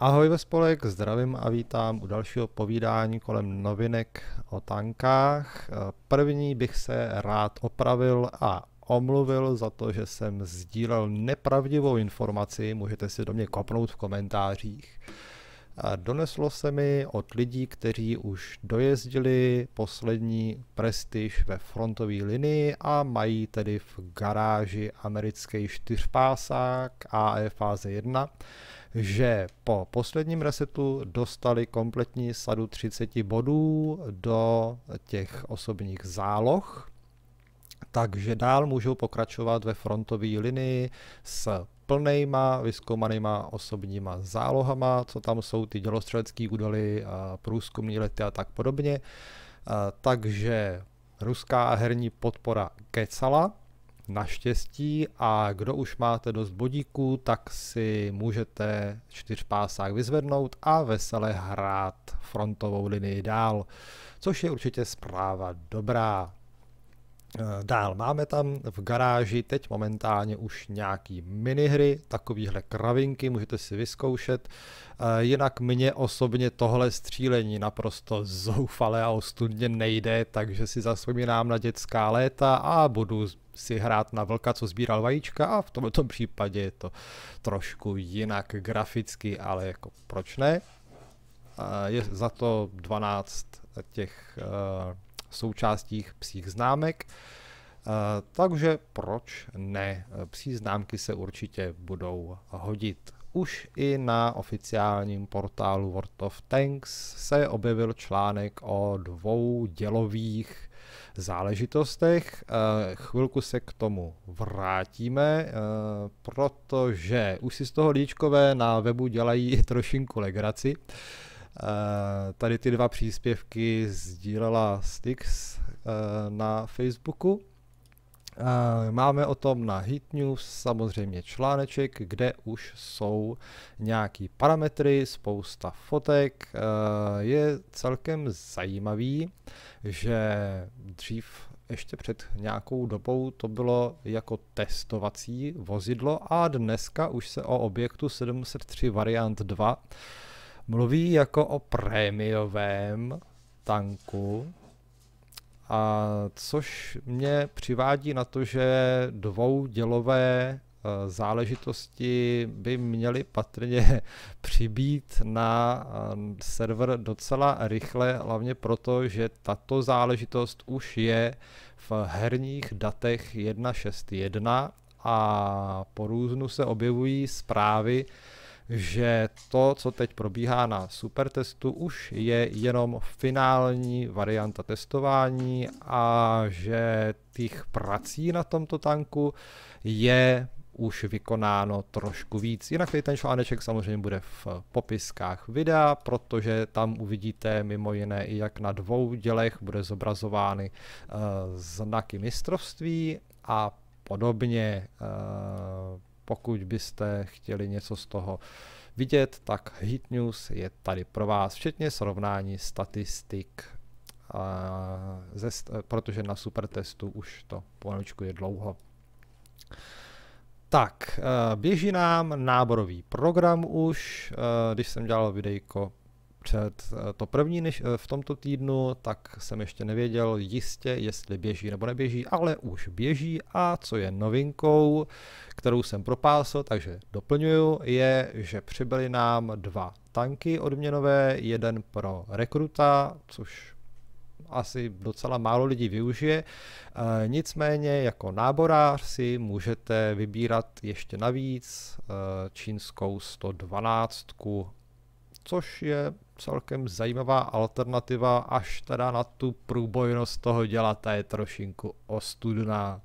Ahoj ve spolek, zdravím a vítám u dalšího povídání kolem novinek o tankách. První bych se rád opravil a omluvil za to, že jsem sdílel nepravdivou informaci, můžete si do mě kopnout v komentářích. Doneslo se mi od lidí, kteří už dojezdili poslední prestiž ve frontové linii a mají tedy v garáži americký čtyřpásák AE fáze 1, že po posledním resetu dostali kompletní sadu 30 bodů do těch osobních záloh, takže dál můžou pokračovat ve frontové linii s plnejma vyskoumanýma osobníma zálohama, co tam jsou ty dělostřelecké údaly, průzkumní lety a tak podobně. Takže ruská herní podpora Kecala, naštěstí a kdo už máte dost bodíků, tak si můžete pásák vyzvednout a vesele hrát frontovou linii dál, což je určitě zpráva dobrá. Eh, dál máme tam v garáži teď momentálně už nějaký minihry, takovýhle kravinky, můžete si vyzkoušet. Eh, jinak mě osobně tohle střílení naprosto zoufale a ostudně nejde, takže si zaspomínám na dětská léta a budu si hrát na vlka, co sbíral vajíčka a v tomto případě je to trošku jinak graficky, ale jako proč ne? Eh, je za to 12 těch součástí psích známek. Eh, takže proč ne? Eh, psí známky se určitě budou hodit. Už i na oficiálním portálu World of Tanks se objevil článek o dvou dělových záležitostech. Eh, chvilku se k tomu vrátíme, protože už si z toho líčkové na webu dělají trošinku legraci. Eh, tady ty dva příspěvky sdílela Styx eh, na Facebooku. Eh, máme o tom na Hit News samozřejmě článeček, kde už jsou nějaký parametry, spousta fotek. Je celkem zajímavý, že dřív ještě před nějakou dobou to bylo jako testovací vozidlo a dneska už se o objektu 703 variant 2 Mluví jako o prémiovém tanku, a což mě přivádí na to, že dvoudělové eh, záležitosti by měly patrně přibít na eh, server docela rychle, hlavně proto, že tato záležitost už je v herních datech 1.6.1 a po různu se objevují zprávy, že to, co teď probíhá na supertestu, už je jenom finální varianta testování a že těch prací na tomto tanku je už vykonáno trošku víc. Jinak tady ten článeček samozřejmě bude v popiskách videa, protože tam uvidíte mimo jiné i jak na dvou dělech bude zobrazovány uh, znaky mistrovství a podobně. Uh, pokud byste chtěli něco z toho vidět, tak Hit News je tady pro vás, včetně srovnání statistik, a ze, protože na supertestu už to pomalučku je dlouho. Tak, e, běží nám náborový program už, e, když jsem dělal videjko před eh, to první než eh, v tomto týdnu, tak jsem ještě nevěděl jistě, jestli běží nebo neběží, ale už běží a co je novinkou, kterou jsem propásl, takže doplňuju, je, že přibyly nám dva tanky odměnové, jeden pro rekruta, což asi docela málo lidí využije. E, nicméně jako náborář si můžete vybírat ještě navíc e, čínskou 112, což je celkem zajímavá alternativa, až teda na tu průbojnost toho děla, ta je trošinku ostudná.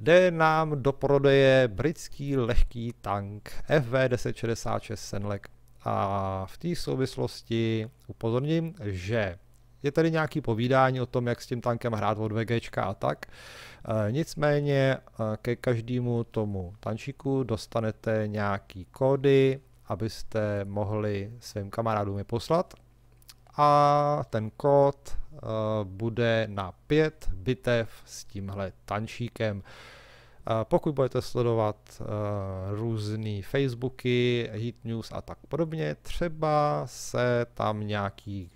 Jde nám do prodeje britský lehký tank FV1066 Senlek a v té souvislosti upozorním, že je tady nějaký povídání o tom, jak s tím tankem hrát od VG a tak. E, nicméně e, ke každému tomu tančíku dostanete nějaký kódy, abyste mohli svým kamarádům je poslat. A ten kód eh, bude na 5 bitev s tímhle tančíkem. Eh, pokud budete sledovat eh, různé Facebooky, Heat News a tak podobně, třeba se tam nějaký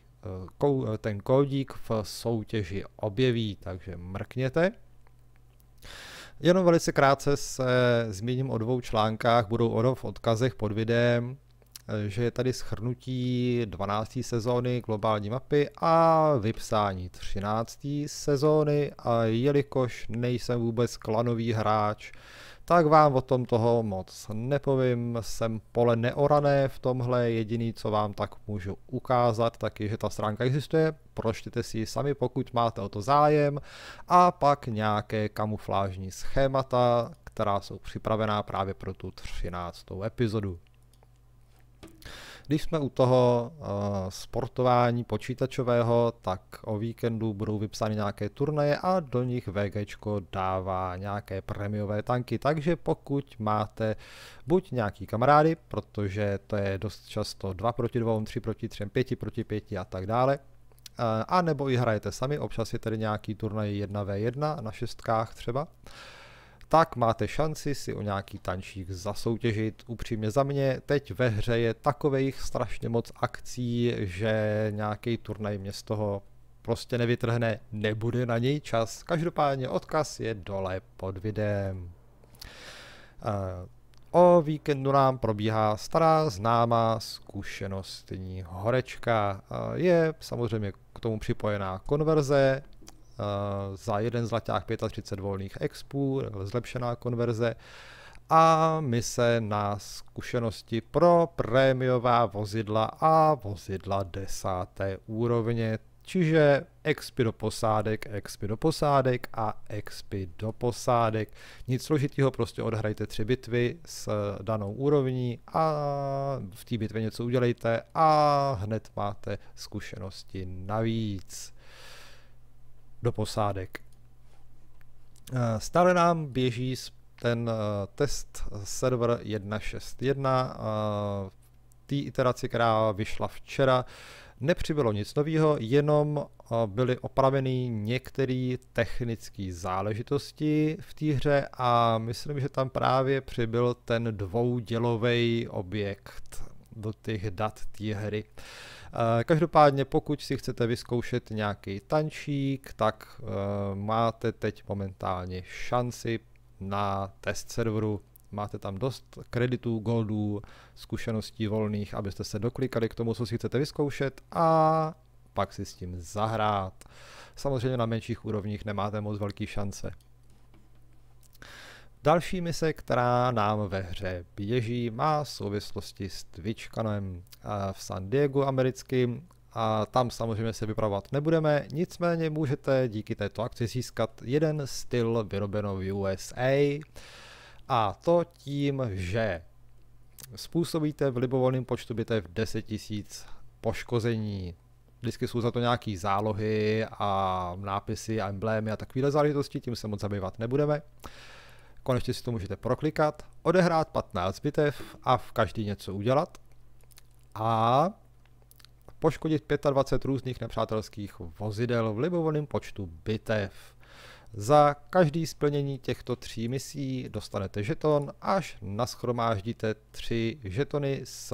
ten kódík v soutěži objeví, takže mrkněte. Jenom velice krátce se zmíním o dvou článkách, budou ono v odkazech pod videem že je tady schrnutí 12. sezóny globální mapy a vypsání 13. sezóny a jelikož nejsem vůbec klanový hráč, tak vám o tom toho moc nepovím, jsem pole neorané v tomhle, jediný, co vám tak můžu ukázat, tak je, že ta stránka existuje, proštěte si ji sami, pokud máte o to zájem, a pak nějaké kamuflážní schémata, která jsou připravená právě pro tu 13. epizodu. Když jsme u toho uh, sportování počítačového, tak o víkendu budou vypsány nějaké turnaje a do nich VG dává nějaké premiové tanky, takže pokud máte buď nějaký kamarády, protože to je dost často 2 proti 2, 3 proti 3, 5 proti 5 a tak dále, eh, a nebo i hrajete sami, občas je tady nějaký turnaj 1v1 na šestkách třeba, uh, tak máte šanci si o nějaký tančík zasoutěžit. Upřímně za mě, teď ve hře je takových strašně moc akcí, že nějaký turnaj mě z toho prostě nevytrhne, nebude na něj čas. Každopádně odkaz je dole pod videem. Eh, o víkendu nám probíhá stará známá zkušenostní horečka. Eh, je samozřejmě k tomu připojená konverze, Eh, za jeden zlaťák 35 volných expů, zlepšená konverze a mise na zkušenosti pro prémiová vozidla a vozidla desáté úrovně, čiže expy do posádek, expy do posádek a expy do posádek. Nic složitého, prostě odhrajte tři bitvy s danou úrovní a v té bitvě něco udělejte a hned máte zkušenosti navíc do posádek. Eh, stále nám běží ten eh, test server 1.6.1, eh, té iteraci, která vyšla včera, nepřibylo nic nového, jenom byly opraveny některé technické záležitosti v té hře a myslím, že tam právě přibyl ten dvoudělový objekt do těch dat té hry. Uh, Eh, každopádně, pokud si chcete vyzkoušet nějaký tančík, tak eh, máte teď momentálně šanci na test serveru. Máte tam dost kreditů, goldů, zkušeností volných, abyste se doklikali k tomu, co si chcete vyzkoušet a pak si s tím zahrát. Samozřejmě na menších úrovních nemáte moc velký šance. Další mise, která nám ve hře běží, má souvislosti s Twitchkanem eh, v San Diego americkým a tam samozřejmě se vypravovat nebudeme, nicméně můžete díky této akci získat jeden styl vyrobeno v USA a to tím, že způsobíte v libovolném počtu bitev 10 000 poškození. Vždycky jsou za to nějaké zálohy a nápisy a emblémy a takovéhle záležitosti, tím se moc zabývat nebudeme. Uh, Konečně si to můžete proklikat, odehrát 15 bitev a v každý něco udělat a poškodit 25 různých nepřátelských vozidel v libovolném počtu bitev. Za každý splnění těchto tří misí dostanete žeton, až naschromáždíte tři žetony z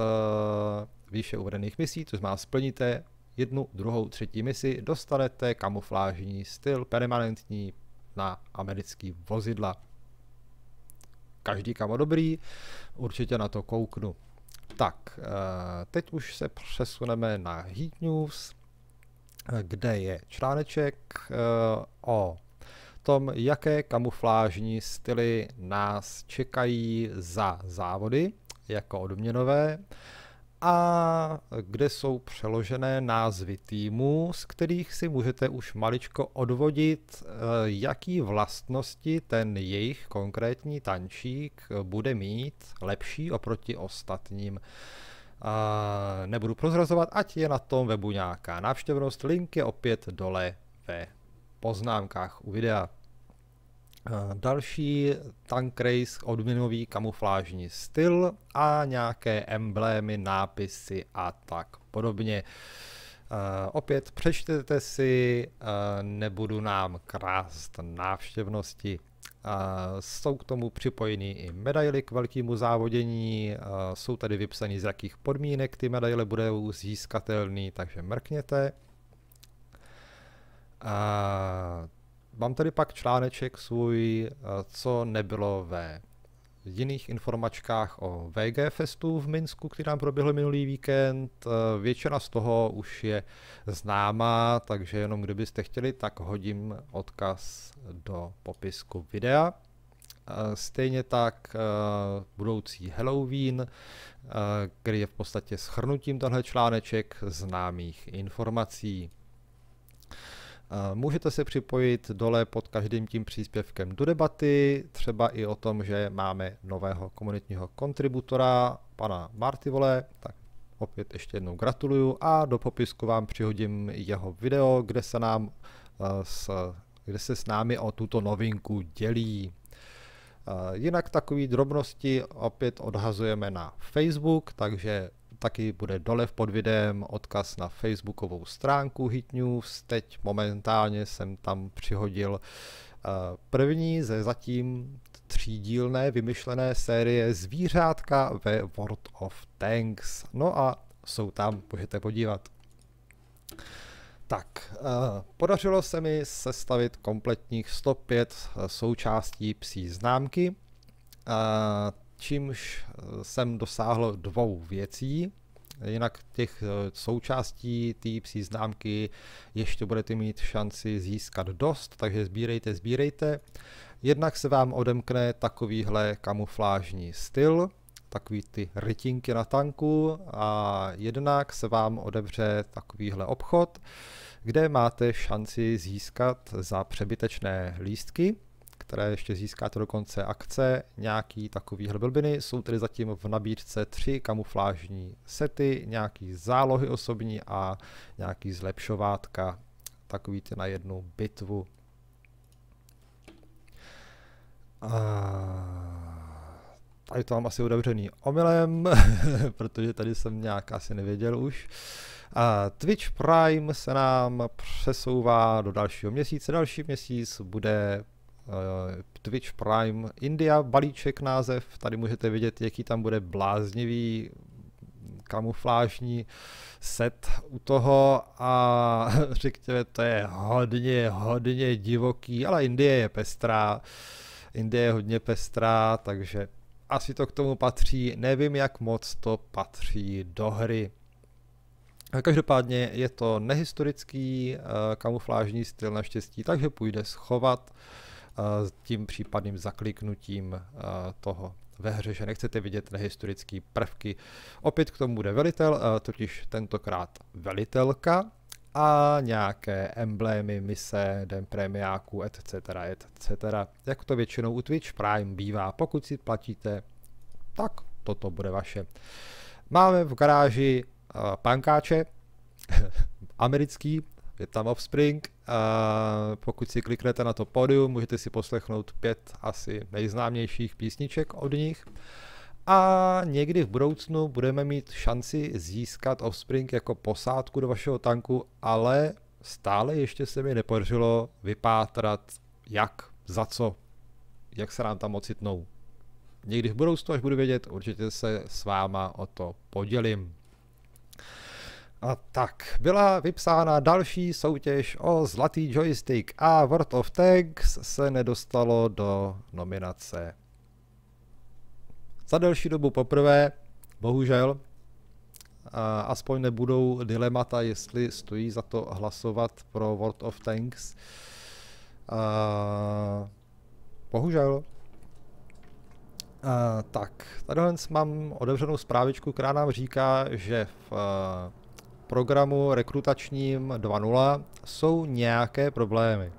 výše uvedených misí, což má splníte jednu, druhou, třetí misi, dostanete kamuflážní styl permanentní na americký vozidla každý kava dobrý, určitě na to kouknu. Tak, eh, teď už se přesuneme na Heat News, kde je článeček eh, o tom, jaké kamuflážní styly nás čekají za závody jako odměnové a kde jsou přeložené názvy týmů, z kterých si můžete už maličko odvodit, eh, jaký vlastnosti ten jejich konkrétní tančík bude mít lepší oproti ostatním. Nebudu prozrazovat, ať je na tom webu nějaká návštěvnost, link je opět dole ve poznámkách u videa. Eh, další race odminový kamuflážní styl a nějaké emblémy, nápisy a tak podobně. Uh, opět přečtěte si, uh, nebudu nám krást návštěvnosti. Uh, jsou k tomu připojeny i medaily k velkému závodění, uh, jsou tady vypsané z jakých podmínek ty medaile budou získatelné, takže mrkněte. Uh, Mám tady pak článeček svůj, eh, co nebylo ve jiných informačkách o VG Festu v Minsku, který nám proběhl minulý víkend. Eh, většina z toho už je známá, takže jenom kdybyste chtěli, tak hodím odkaz do popisku videa. Eh, stejně tak budoucí Halloween, který je v podstatě schrnutím tenhle článeček známých informací. Eh, můžete se připojit dole pod každým tím příspěvkem do debaty, třeba i o tom, že máme nového komunitního kontributora, pana Martivole, tak opět ještě jednou gratuluju a do popisku vám přihodím jeho video, kde se nám eh, s, kde se s námi o tuto novinku dělí. Eh, jinak takové drobnosti opět odhazujeme na Facebook, takže Taky bude dole pod videem odkaz na facebookovou stránku Hit News. Teď momentálně jsem tam přihodil eh, první ze zatím třídílné vymyšlené série Zvířátka ve World of Tanks. No a jsou tam, můžete podívat. Tak, eh, podařilo se mi sestavit kompletních 105 eh, součástí psí známky čímž eh, jsem dosáhl dvou věcí. Jinak těch eh, součástí té příznámky ještě budete mít šanci získat dost, takže sbírejte, sbírejte. Jednak se vám odemkne takovýhle kamuflážní styl, takový ty rytinky na tanku a jednak se vám odevře takovýhle obchod, kde máte šanci získat za přebytečné lístky které ještě získáte do konce akce. Nějaký takový blbiny jsou tedy zatím v nabídce tři kamuflážní sety, nějaký zálohy osobní a nějaký zlepšovátka, takový ty na jednu bitvu. A... Tady to mám asi otevřený omylem, protože tady jsem nějak asi nevěděl už. A Twitch Prime se nám přesouvá do dalšího měsíce. Další měsíc bude Eh, Twitch Prime India, balíček název, tady můžete vidět, jaký tam bude bláznivý mm, kamuflážní set u toho a řekněme, to je hodně, hodně divoký, ale Indie je pestrá, Indie je hodně pestrá, takže asi to k tomu patří, nevím, jak moc to patří do hry. Každopádně je to nehistorický eh, kamuflážní styl naštěstí, takže půjde schovat tím případným zakliknutím toho ve hře, že nechcete vidět nehistorické prvky. Opět k tomu bude velitel, totiž tentokrát velitelka a nějaké emblémy, mise, den premiáku, etc., etc. Jak to většinou u Twitch Prime bývá, pokud si platíte, tak toto bude vaše. Máme v garáži pankáče, americký, je tam Offspring a pokud si kliknete na to pódium, můžete si poslechnout pět asi nejznámějších písniček od nich. A někdy v budoucnu budeme mít šanci získat Offspring jako posádku do vašeho tanku, ale stále ještě se mi nepodařilo vypátrat jak, za co, jak se nám tam ocitnou. Někdy v budoucnu, až budu vědět, určitě se s váma o to podělím. A tak, byla vypsána další soutěž o zlatý joystick a World of Tanks se nedostalo do nominace. Za delší dobu poprvé, bohužel, aspoň nebudou dilemata, jestli stojí za to hlasovat pro World of Tanks. Bohužel. Uh, tak, tady mám otevřenou zprávičku, která nám říká, že v programu rekrutačním 2.0 jsou nějaké problémy.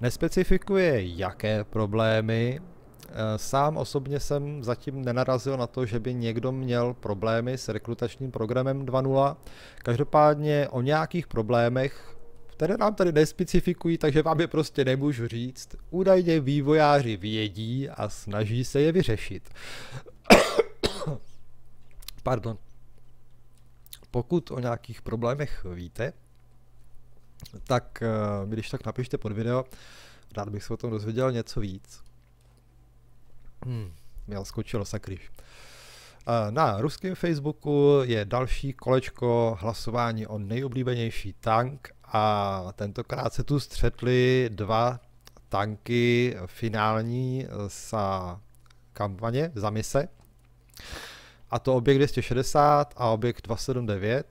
Nespecifikuje, jaké problémy. E, sám osobně jsem zatím nenarazil na to, že by někdo měl problémy s rekrutačním programem 2.0. Každopádně o nějakých problémech které nám tady nespecifikují, takže vám je prostě nemůžu říct. Údajně vývojáři vědí a snaží se je vyřešit. Pardon. Pokud o nějakých problémech víte, tak eh, když tak napište pod video, rád bych se o tom dozvěděl něco víc. Hmm, měl skočilo sakryž. Eh, na ruském Facebooku je další kolečko hlasování o nejoblíbenější tank a tentokrát se tu střetly dva tanky finální za kampaně, za mise, a to objekt 260 a objekt 279.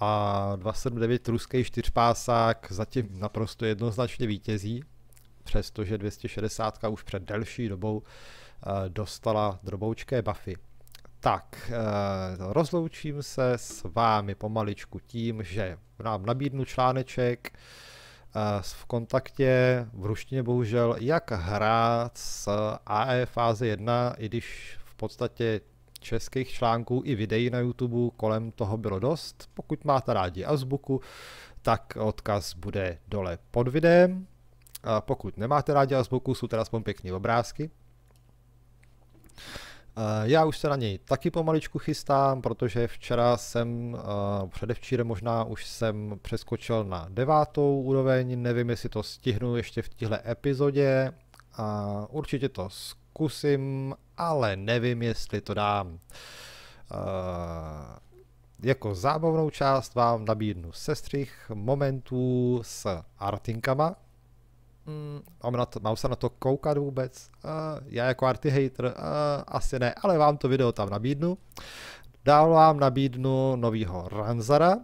A 279 ruský čtyřpásák zatím naprosto jednoznačně vítězí, přestože 260 už před delší dobou eh, dostala droboučké buffy. Tak, eh, rozloučím se s vámi pomaličku tím, že nám nabídnu článeček eh, v kontaktě v ruštině bohužel, jak hrát s AE fáze 1, i když v podstatě českých článků i videí na YouTube kolem toho bylo dost. Pokud máte rádi Azbuku, tak odkaz bude dole pod videem. A pokud nemáte rádi Azbuku, jsou teda aspoň pěkné obrázky. Já už se na něj taky pomaličku chystám, protože včera jsem, předevčírem možná už jsem přeskočil na devátou úroveň, nevím, jestli to stihnu ještě v téhle epizodě, a určitě to zkusím, ale nevím, jestli to dám. Uh, jako zábavnou část vám nabídnu sestřih momentů s artinkama. Mm, mám, na to, mám se na to koukat vůbec? Uh, já jako arty hater uh, eh, asi ne, ale vám to video tam nabídnu. Dál vám nabídnu novýho Ranzara,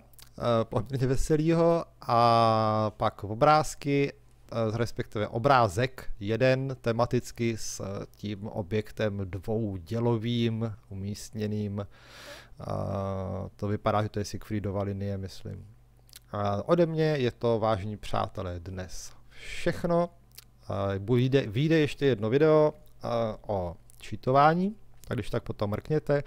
poměrně veselýho a pak obrázky Eh, respektive obrázek jeden tematicky s eh, tím objektem dvoudělovým umístěným. Eh, to vypadá, že to je Siegfriedova linie, myslím. A ode mě je to, vážní přátelé, dnes všechno. Vyjde, vyjde ještě jedno video o čítování, tak když tak potom mrkněte.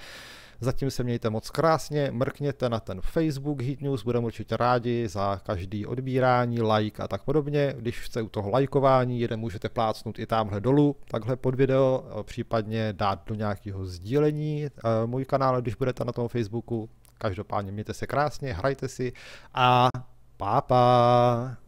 Zatím se mějte moc krásně, mrkněte na ten Facebook Heat News, budeme určitě rádi za každý odbírání, like a tak podobně. Když chce u toho lajkování, jeden můžete plácnout i tamhle dolů, takhle pod video, případně dát do nějakého sdílení eh, můj kanál, když budete na tom Facebooku. Každopádně mějte se krásně, hrajte si a pápa. Pa.